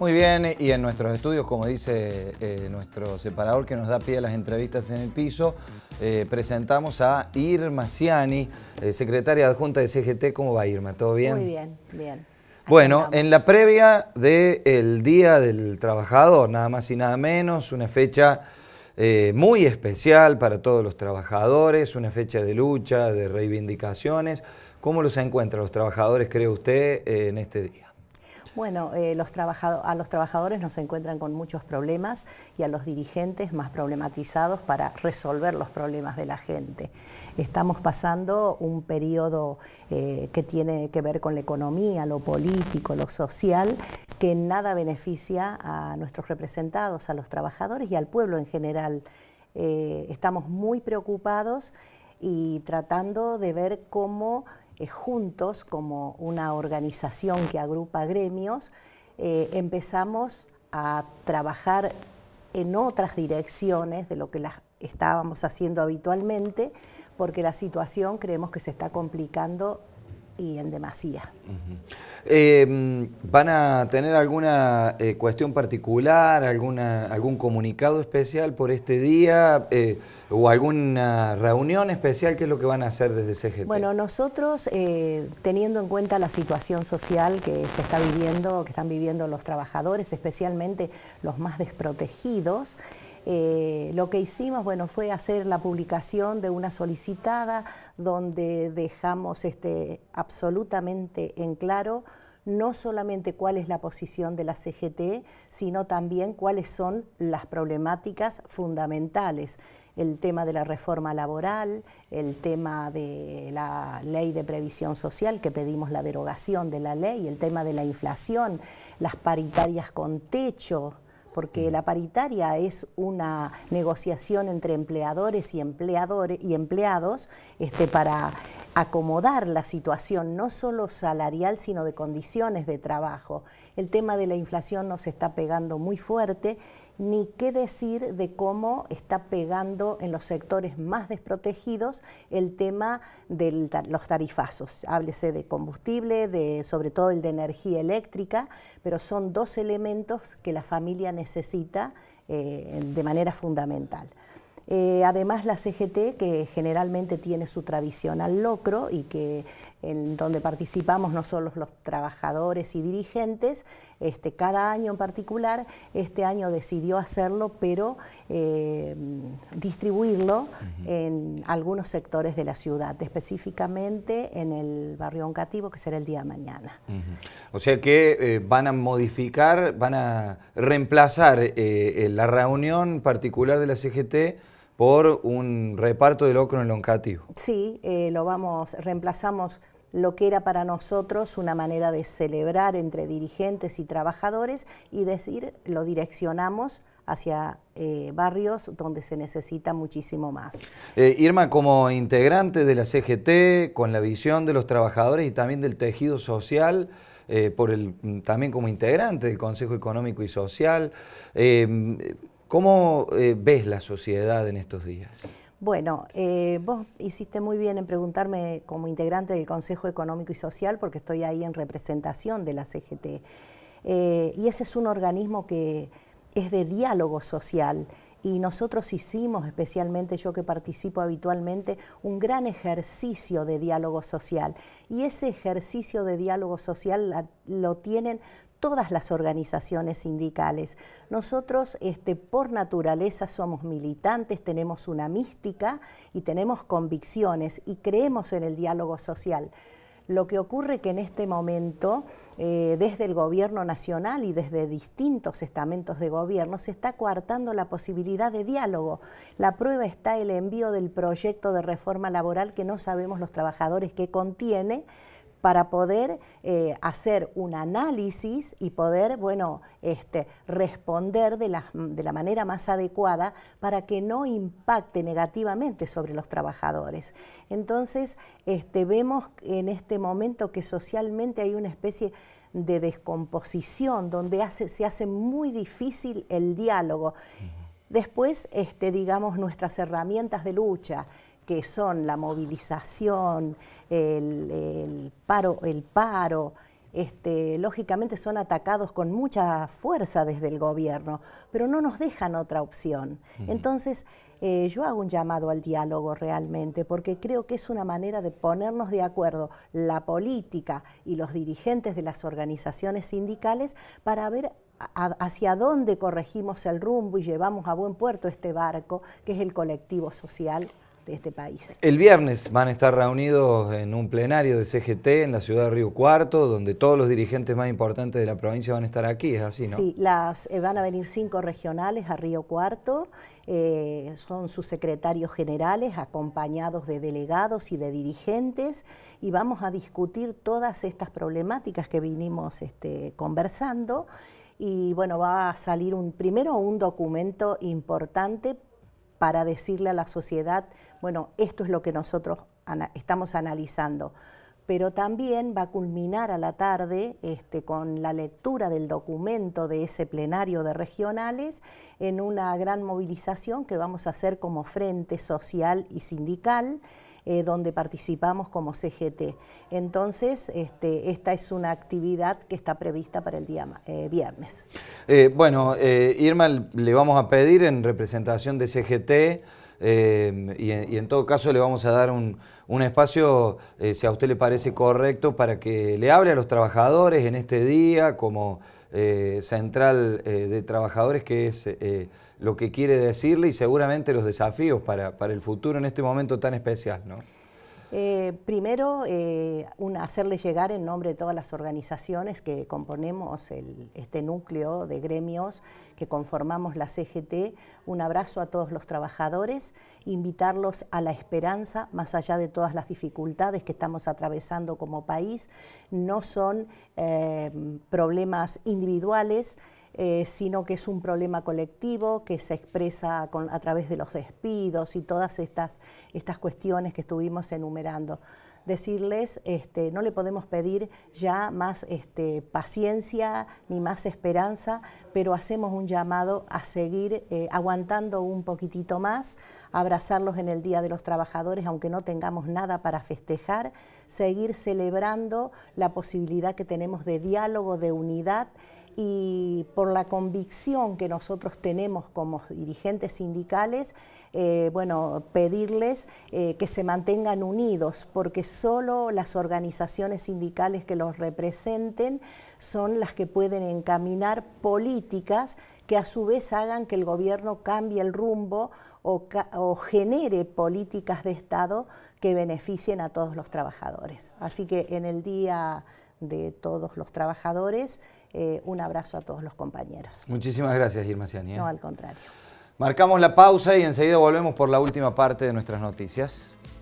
Muy bien, y en nuestros estudios, como dice eh, nuestro separador que nos da pie a las entrevistas en el piso, eh, presentamos a Irma Ciani, eh, secretaria adjunta de CGT. ¿Cómo va Irma? ¿Todo bien? Muy bien, bien. bueno, en la previa del Día del Trabajador, nada más y nada menos, una fecha muy especial para todos los trabajadores, una fecha de lucha, de reivindicaciones. ¿Cómo los encuentran los trabajadores, cree usted, en este día? Bueno, eh, los a los trabajadores nos encuentran con muchos problemas y a los dirigentes más problematizados para resolver los problemas de la gente. Estamos pasando un periodo eh, que tiene que ver con la economía, lo político, lo social, que nada beneficia a nuestros representados, a los trabajadores y al pueblo en general. Eh, estamos muy preocupados y tratando de ver cómo juntos como una organización que agrupa gremios, eh, empezamos a trabajar en otras direcciones de lo que las estábamos haciendo habitualmente, porque la situación creemos que se está complicando y en demasía. Em, ¿Van a tener alguna eh, cuestión particular, alguna, algún comunicado especial por este día eh, o alguna reunión especial? ¿Qué es lo que van a hacer desde CGT? Bueno, nosotros, eh, teniendo en cuenta la situación social que se está viviendo, que están viviendo los trabajadores, especialmente los más desprotegidos, eh, lo que hicimos bueno, fue hacer la publicación de una solicitada donde dejamos este, absolutamente en claro no solamente cuál es la posición de la CGT, sino también cuáles son las problemáticas fundamentales el tema de la reforma laboral, el tema de la ley de previsión social, que pedimos la derogación de la ley, el tema de la inflación, las paritarias con techo, porque la paritaria es una negociación entre empleadores y, empleadores, y empleados este, para acomodar la situación, no solo salarial, sino de condiciones de trabajo. El tema de la inflación nos está pegando muy fuerte, ni qué decir de cómo está pegando en los sectores más desprotegidos el tema de los tarifazos. Háblese de combustible, de, sobre todo el de energía eléctrica, pero son dos elementos que la familia necesita eh, de manera fundamental. Eh, además la CGT, que generalmente tiene su tradición al locro y que en donde participamos no solo los trabajadores y dirigentes, este, cada año en particular, este año decidió hacerlo, pero eh, distribuirlo en algunos sectores de la ciudad, específicamente en el barrio Oncativo, que será el día mañana. O sea que eh, van a modificar, van a reemplazar la reunión particular de la CGT por un reparto del locro en Loncativo. Sí, eh, lo vamos, reemplazamos lo que era para nosotros una manera de celebrar entre dirigentes y trabajadores y decir, lo direccionamos hacia eh, barrios donde se necesita muchísimo más. Eh, Irma, como integrante de la CGT, con la visión de los trabajadores y también del tejido social, por el, también como integrante del Consejo Económico y Social, ¿Cómo eh, ves la sociedad en estos días? Bueno, eh, vos hiciste muy bien en preguntarme como integrante del Consejo Económico y Social, porque estoy ahí en representación de la CGT. Eh, y ese es un organismo que es de diálogo social. Y nosotros hicimos, especialmente yo que participo habitualmente, un gran ejercicio de diálogo social. Y ese ejercicio de diálogo social lo tienen todas las organizaciones sindicales. Nosotros este, por naturaleza somos militantes, tenemos una mística y tenemos convicciones y creemos en el diálogo social. Lo que ocurre que en este momento, eh, desde el gobierno nacional y desde distintos estamentos de gobierno, se está coartando la posibilidad de diálogo. La prueba está el envío del proyecto de reforma laboral que no sabemos los trabajadores que contiene para poder eh, hacer un análisis y poder, bueno, este, responder de la, de la manera más adecuada para que no impacte negativamente sobre los trabajadores. Entonces, este, vemos en este momento que socialmente hay una especie de descomposición donde hace, se hace muy difícil el diálogo. Después, este, digamos, nuestras herramientas de lucha, que son la movilización, el, paro, el paro este, lógicamente son atacados con mucha fuerza desde el gobierno, pero no nos dejan otra opción. Entonces, eh, yo hago un llamado al diálogo realmente, porque creo que es una manera de ponernos de acuerdo la política y los dirigentes de las organizaciones sindicales para ver hacia dónde corregimos el rumbo y llevamos a buen puerto este barco, que es el colectivo social este país. El viernes van a estar reunidos en un plenario de CGT en la ciudad de Río Cuarto, donde todos los dirigentes más importantes de la provincia van a estar aquí, es así, ¿no? Sí, eh, van a venir cinco regionales a Río Cuarto, eh, son sus secretarios generales acompañados de delegados y de dirigentes y vamos a discutir todas estas problemáticas que vinimos este, conversando y bueno, va a salir primero un documento importante para decirle a la sociedad, bueno, esto es lo que nosotros estamos analizando. Pero también va a culminar a la tarde este, con la lectura del documento de ese plenario de regionales en una gran movilización que vamos a hacer como Frente Social y Sindical. Eh, donde participamos como CGT. Entonces, este, esta es una actividad que está prevista para el día eh, viernes. Eh, bueno, Irma, le vamos a pedir en representación de CGT... y, en, todo caso le vamos a dar un, espacio, si a usted le parece correcto, para que le hable a los trabajadores en este día, como eh, central eh, de trabajadores, que es eh, lo que quiere decirle y seguramente los desafíos para, el futuro en este momento tan especial. Eh, primero, hacerles eh, hacerle llegar en nombre de todas las organizaciones que componemos este núcleo de gremios que conformamos la CGT, un abrazo a todos los trabajadores, invitarlos a la esperanza, más allá de todas las dificultades que estamos atravesando como país, no son eh, problemas individuales, eh, sino que es un problema colectivo que se expresa a través de los despidos y todas estas, cuestiones que estuvimos enumerando decirles, este, no le podemos pedir ya más este, paciencia ni más esperanza, pero hacemos un llamado a seguir eh, aguantando un poquitito más, abrazarlos en el Día de los Trabajadores, aunque no tengamos nada para festejar, seguir celebrando la posibilidad que tenemos de diálogo, de unidad y por la convicción que nosotros tenemos como dirigentes sindicales, eh, bueno, pedirles eh, que se mantengan unidos, porque solo las organizaciones sindicales que los representen son las que pueden encaminar políticas que a su vez hagan que el gobierno cambie el rumbo o, o, genere políticas de Estado que beneficien a todos los trabajadores. Así que en el día de todos los trabajadores. Eh, un abrazo a todos los compañeros. Muchísimas gracias, Irma Ciani. ¿eh? No, al contrario. Marcamos la pausa y enseguida volvemos por la última parte de nuestras noticias.